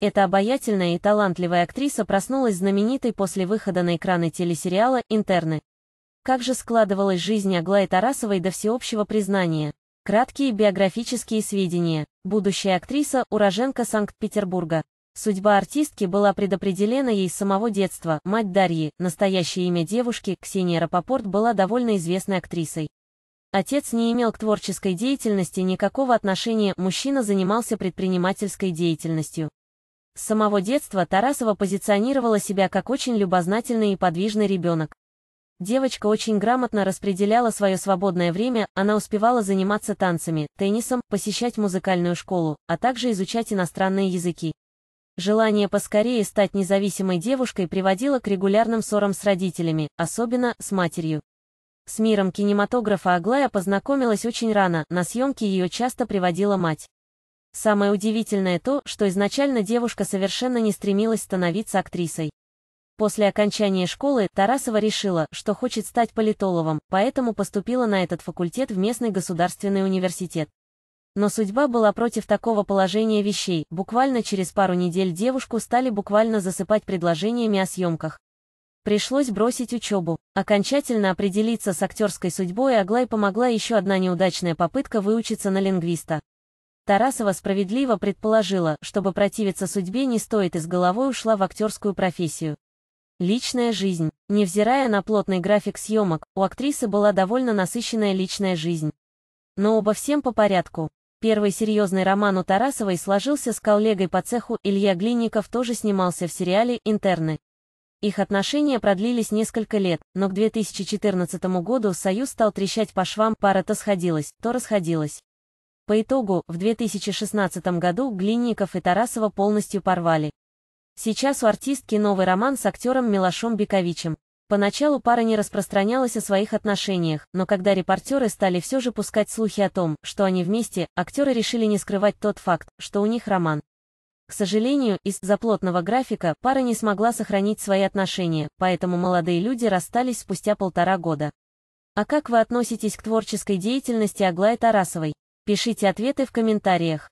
Эта обаятельная и талантливая актриса проснулась знаменитой после выхода на экраны телесериала «Интерны». Как же складывалась жизнь Аглаи Тарасовой до всеобщего признания? Краткие биографические сведения. Будущая актриса, уроженка Санкт-Петербурга. Судьба артистки была предопределена ей с самого детства. Мать Дарьи, настоящее имя девушки, Ксения Рапопорт, была довольно известной актрисой. Отец не имел к творческой деятельности никакого отношения, мужчина занимался предпринимательской деятельностью. С самого детства Тарасова позиционировала себя как очень любознательный и подвижный ребенок. Девочка очень грамотно распределяла свое свободное время, она успевала заниматься танцами, теннисом, посещать музыкальную школу, а также изучать иностранные языки. Желание поскорее стать независимой девушкой приводило к регулярным ссорам с родителями, особенно с матерью. С миром кинематографа Аглая познакомилась очень рано, на съемки ее часто приводила мать. Самое удивительное то, что изначально девушка совершенно не стремилась становиться актрисой. После окончания школы Тарасова решила, что хочет стать политологом, поэтому поступила на этот факультет в местный государственный университет. Но судьба была против такого положения вещей, буквально через пару недель девушку стали буквально засыпать предложениями о съемках. Пришлось бросить учебу. Окончательно определиться с актерской судьбой а Аглай помогла еще одна неудачная попытка выучиться на лингвиста. Тарасова справедливо предположила, чтобы противиться судьбе не стоит и с головой ушла в актерскую профессию. Личная жизнь. Невзирая на плотный график съемок, у актрисы была довольно насыщенная личная жизнь. Но обо всем по порядку. Первый серьезный роман у Тарасовой сложился с коллегой по цеху Илья Глинников тоже снимался в сериале «Интерны». Их отношения продлились несколько лет, но к 2014 году союз стал трещать по швам, пара то сходилась, то расходилась. По итогу, в 2016 году Глинников и Тарасова полностью порвали. Сейчас у артистки новый роман с актером Милошом Бековичем. Поначалу пара не распространялась о своих отношениях, но когда репортеры стали все же пускать слухи о том, что они вместе, актеры решили не скрывать тот факт, что у них роман. К сожалению, из-за плотного графика пара не смогла сохранить свои отношения, поэтому молодые люди расстались спустя полтора года. А как вы относитесь к творческой деятельности Аглаи Тарасовой? Пишите ответы в комментариях.